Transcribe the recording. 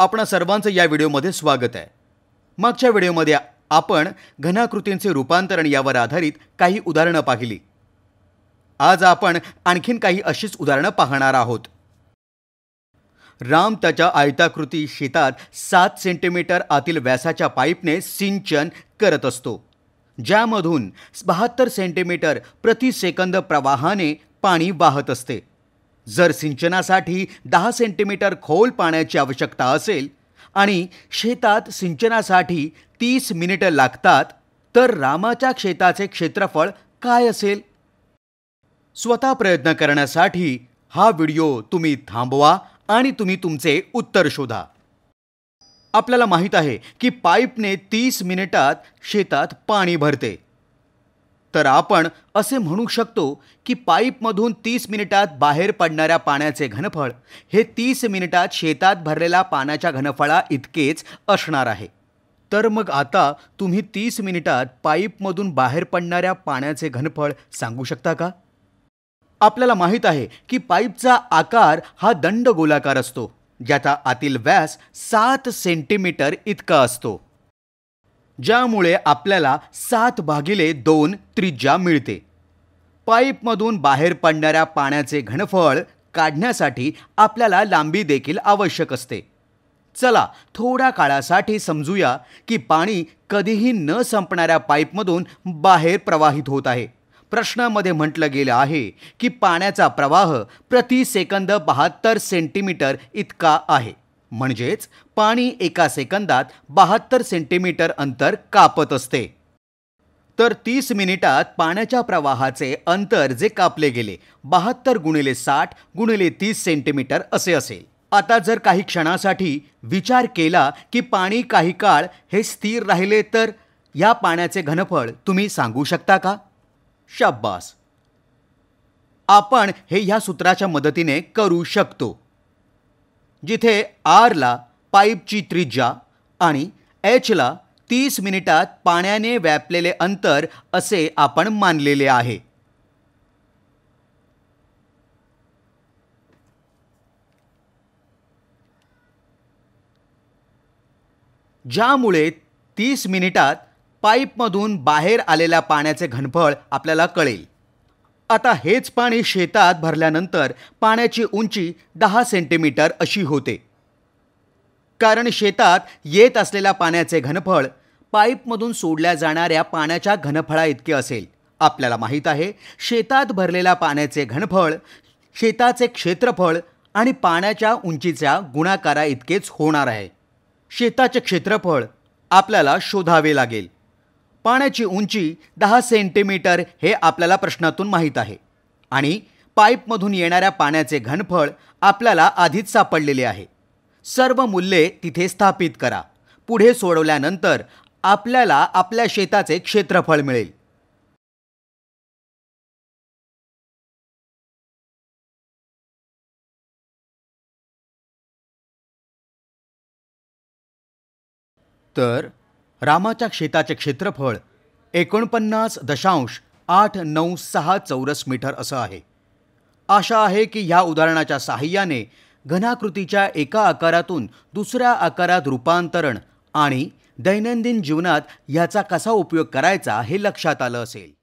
आपणा सर्वांचं या व्हिडिओमध्ये स्वागत आहे मागच्या व्हिडिओमध्ये आपण घनाकृतींचे रूपांतरण यावर आधारित काही उदाहरणं पाहिली आज आपण आणखीन काही अशीच उदाहरणं पाहणार आहोत राम त्याच्या आयताकृती शेतात सात सेंटीमीटर आतील व्यासाच्या पाईपने सिंचन करत असतो ज्यामधून बहात्तर सेंटीमीटर प्रति सेकंद प्रवाहाने पाणी वाहत असते जर सिंचनासाठी दहा सेंटीमीटर खोल पाण्याची आवश्यकता असेल आणि शेतात सिंचनासाठी तीस मिनिटं लागतात तर रामाच्या शेताचे क्षेत्रफळ काय असेल स्वतः प्रयत्न करण्यासाठी हा व्हिडिओ तुम्ही थांबवा आणि तुम्ही तुमचे उत्तर शोधा आपल्याला माहीत आहे की पाईपने तीस मिनिटात शेतात पाणी भरते तर आपण असे म्हणू शकतो की पाईपमधून तीस मिनिटात बाहेर पडणाऱ्या पाण्याचे घनफळ हे तीस मिनिटात शेतात भरलेल्या पाण्याच्या घनफळा इतकेच असणार आहे तर मग आता तुम्ही तीस मिनिटात पाईपमधून बाहेर पडणाऱ्या पाण्याचे घनफळ सांगू शकता का आपल्याला माहीत आहे की पाईपचा आकार हा दंड गोलाकार असतो ज्याचा आतील व्यास सात सेंटीमीटर इतका असतो ज्यामुळे आपल्याला सात भागिले दोन त्रिज्या मिळते पाईपमधून बाहेर पडणाऱ्या पाण्याचे घनफळ काढण्यासाठी आपल्याला लांबी देखील आवश्यक असते चला थोड्या काळासाठी समजूया की पाणी कधीही न संपणाऱ्या पाईपमधून बाहेर प्रवाहित होत आहे प्रश्नामध्ये म्हटलं गेलं आहे की पाण्याचा प्रवाह प्रति सेकंद बहात्तर सेंटीमीटर इतका आहे म्हणजेच पाणी एका सेकंदात बहात्तर सेंटीमीटर अंतर कापत असते तर तीस मिनिटात पाण्याच्या प्रवाहाचे अंतर जे कापले गेले बहात्तर गुणिले साठ गुणिले तीस सेंटीमीटर असे असेल आता जर काही क्षणासाठी विचार केला की पाणी काही काळ हे स्थिर राहिले तर या पाण्याचे घनफळ तुम्ही सांगू शकता का शब्बास आपण हे ह्या सूत्राच्या मदतीने करू शकतो जिथे आरला पाईपची त्रिज्या आणि एचला तीस मिनिटात पाण्याने व्यापलेले अंतर असे आपण मानलेले आहे ज्यामुळे तीस मिनिटात पाईपमधून बाहेर आलेल्या पाण्याचे घनफळ आपल्याला कळेल आता हेच पाणी शेतात भरल्यानंतर पाण्याची उंची दहा सेंटीमीटर अशी होते कारण शेतात येत असलेल्या पाण्याचे घनफळ पाईपमधून सोडल्या जाणाऱ्या पाण्याच्या घनफळा इतके असेल आपल्याला माहीत आहे शेतात भरलेल्या पाण्याचे घनफळ शेताचे क्षेत्रफळ आणि पाण्याच्या उंचीच्या गुणाकारा इतकेच होणार आहे शेताचे क्षेत्रफळ आपल्याला शोधावे लागेल पाण्याची उंची दहा सेंटीमीटर हे आपल्याला प्रश्नातून माहीत आहे आणि पाईपमधून येणाऱ्या पाण्याचे घनफळ आपल्याला आधीच सापडलेले आहे सर्व मूल्ये तिथे स्थापित करा पुढे सोडवल्यानंतर आपल्याला आपल्या शेताचे क्षेत्रफळ मिळेल तर रामाच्या शेताचे क्षेत्रफळ एकोणपन्नास दशांश आठ नऊ सहा चौरस मीटर असं आहे आशा आहे की ह्या उदाहरणाच्या साहाय्याने घनाकृतीच्या एका आकारातून दुसऱ्या आकारात रूपांतरण आणि दैनंदिन जीवनात ह्याचा कसा उपयोग करायचा हे लक्षात आलं असेल